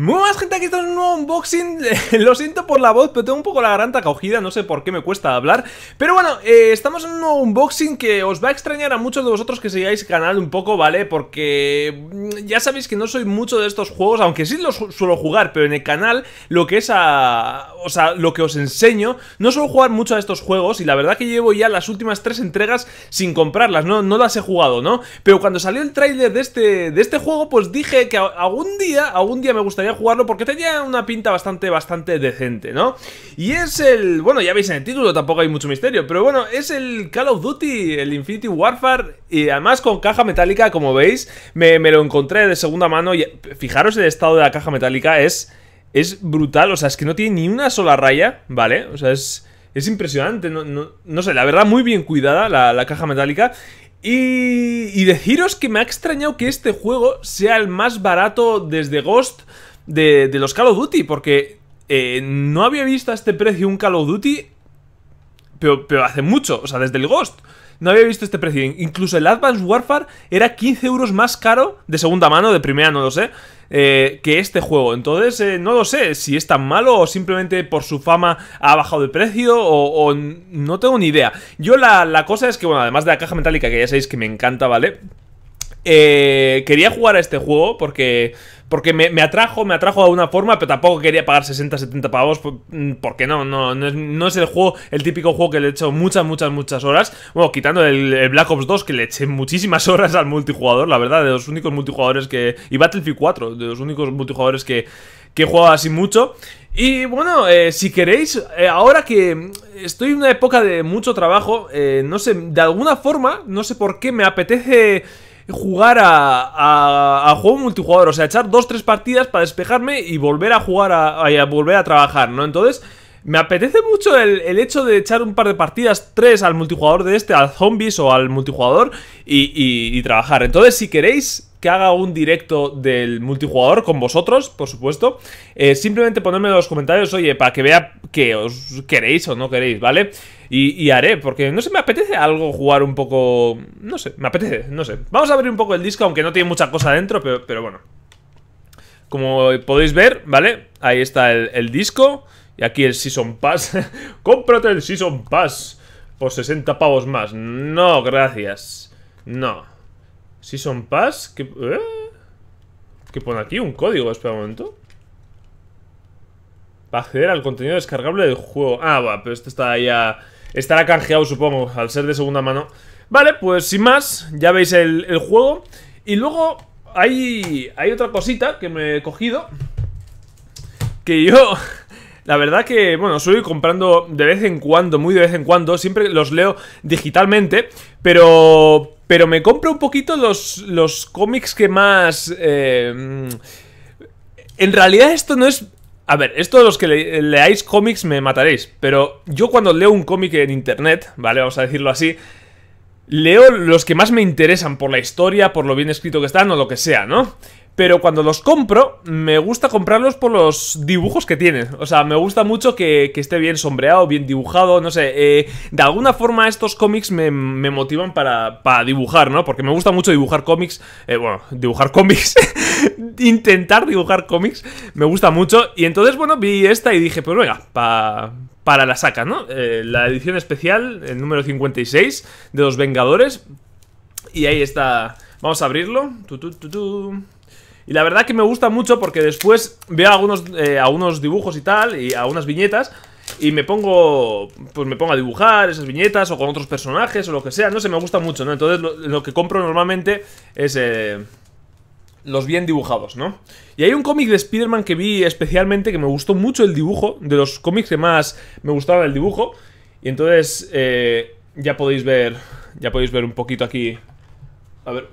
Muy más gente, aquí estamos en un nuevo unboxing Lo siento por la voz, pero tengo un poco la garganta cogida No sé por qué me cuesta hablar Pero bueno, eh, estamos en un nuevo unboxing Que os va a extrañar a muchos de vosotros que sigáis canal un poco, ¿vale? Porque mm, ya sabéis que no soy mucho de estos juegos Aunque sí los suelo jugar, pero en el canal Lo que es a... O sea, lo que os enseño No suelo jugar mucho a estos juegos Y la verdad que llevo ya las últimas tres entregas Sin comprarlas, no, no las he jugado, ¿no? Pero cuando salió el tráiler de este, de este juego Pues dije que algún día, algún día me gustaría jugarlo porque tenía una pinta bastante, bastante decente, ¿no? Y es el... Bueno, ya veis en el título, tampoco hay mucho misterio, pero bueno, es el Call of Duty, el Infinity Warfare, y además con caja metálica, como veis, me, me lo encontré de segunda mano y fijaros el estado de la caja metálica, es... Es brutal, o sea, es que no tiene ni una sola raya, ¿vale? O sea, es... Es impresionante, no, no, sé, la verdad muy bien cuidada la, la, caja metálica y, deciros que me ha extrañado que este juego sea el más barato desde Ghost de, los Call of Duty, porque eh, no había visto a este precio un Call of Duty, pero, pero hace mucho, o sea, desde el Ghost no había visto este precio. Incluso el Advanced Warfare era 15 euros más caro, de segunda mano, de primera no lo sé, eh, que este juego. Entonces, eh, no lo sé si es tan malo o simplemente por su fama ha bajado de precio o, no tengo ni idea. Yo la, la cosa es que, bueno, además de la caja metálica, que ya sabéis que me encanta, ¿vale? Eh, quería jugar a este juego porque, porque me, atrajo, me atrajo de alguna forma, pero tampoco quería pagar 60, 70 pavos pues, mm, porque no, no, no es, el juego, el típico juego que le he hecho muchas, muchas, muchas horas. Bueno, quitando el, Black Ops 2 que le eché muchísimas horas al multijugador, la verdad, de los únicos multijugadores que... Y Battlefield 4, de los únicos multijugadores que, que he jugado así mucho. Y bueno, eh, si queréis, eh, ahora que estoy en una época de mucho trabajo, eh, no sé, de alguna forma, no sé por qué, me apetece jugar a, juego multijugador, o sea, echar dos, tres partidas para despejarme y volver a jugar a, volver a trabajar, ¿no? Entonces... Me apetece mucho el, hecho de echar un par de partidas, tres al multijugador de este, al zombies o al multijugador y, trabajar. Entonces, si queréis que haga un directo del multijugador con vosotros, por supuesto. Eh, simplemente ponedme en los comentarios, oye, para que vea que os queréis o no queréis, ¿vale? Y, haré, porque no sé, me apetece algo jugar un poco... No sé, me apetece, no sé. Vamos a abrir un poco el disco, aunque no tiene mucha cosa dentro, pero, bueno. Como podéis ver, ¿vale? Ahí está el, disco y aquí el Season Pass. ¡Cómprate el Season Pass! Por 60 pavos más. No, gracias. No. ¿Season Pass? que eh? ¿Qué pone aquí? ¿Un código? Espera un momento. Para acceder al contenido descargable del juego. Ah, va, pero esto está ya... Estará canjeado, supongo, al ser de segunda mano. Vale, pues sin más, ya veis el, juego. Y luego hay, hay otra cosita que me he cogido. Que yo... La verdad que, bueno, suelo ir comprando de vez en cuando, muy de vez en cuando. Siempre los leo digitalmente. Pero... Pero me compro un poquito los, cómics que más... Eh, en realidad esto no es a ver, esto de los que leáis cómics me mataréis, pero yo cuando leo un cómic en internet, ¿vale? Vamos a decirlo así, leo los que más me interesan por la historia, por lo bien escrito que están o lo que sea, ¿no? Pero cuando los compro, me gusta comprarlos por los dibujos que tienen. O sea, me gusta mucho que, esté bien sombreado, bien dibujado, no sé. Eh, de alguna forma estos cómics me, motivan para, dibujar, ¿no? Porque me gusta mucho dibujar cómics. Eh, bueno, dibujar cómics. Intentar dibujar cómics. Me gusta mucho. Y entonces, bueno, vi esta y dije, pues venga, para para la saca, ¿no? Eh, la edición especial, el número 56 de los Vengadores. Y ahí está. Vamos a abrirlo. Tu, tu, y la verdad que me gusta mucho porque después veo algunos, eh, dibujos y tal, y a unas viñetas y me pongo pues me pongo a dibujar esas viñetas o con otros personajes o lo que sea, no sé, me gusta mucho, ¿no? Entonces lo, que compro normalmente es eh, los bien dibujados, ¿no? Y hay un cómic de Spider-Man que vi especialmente que me gustó mucho el dibujo, de los cómics que más me gustaba el dibujo, y entonces eh, ya podéis ver, ya podéis ver un poquito aquí, a ver,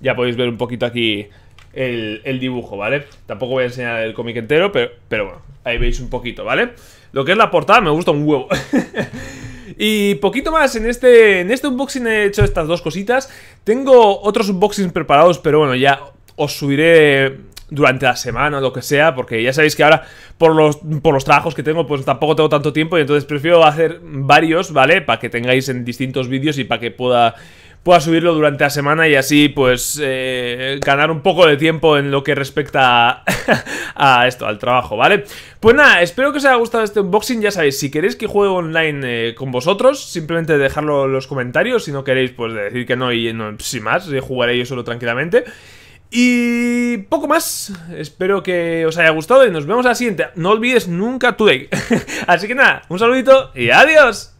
ya podéis ver un poquito aquí el, dibujo, ¿vale? Tampoco voy a enseñar el cómic entero, pero, pero bueno, ahí veis un poquito, ¿vale? Lo que es la portada me gusta un huevo. Y poquito más, en este, en este unboxing he hecho estas dos cositas. Tengo otros unboxings preparados, pero bueno, ya os subiré durante la semana o lo que sea, porque ya sabéis que ahora por los, por los trabajos que tengo, pues tampoco tengo tanto tiempo y entonces prefiero hacer varios, ¿vale? Para que tengáis en distintos vídeos y para que pueda, pueda subirlo durante la semana y así pues eh, ganar un poco de tiempo en lo que respecta a, esto, al trabajo, ¿vale? Pues nada, espero que os haya gustado este unboxing, ya sabéis, si queréis que juegue online eh, con vosotros, simplemente dejadlo en los comentarios, si no queréis pues decir que no y no, sin más, eh, jugaré yo solo tranquilamente. Y poco más, espero que os haya gustado y nos vemos a la siguiente. No olvides nunca tu Así que nada, un saludito y adiós.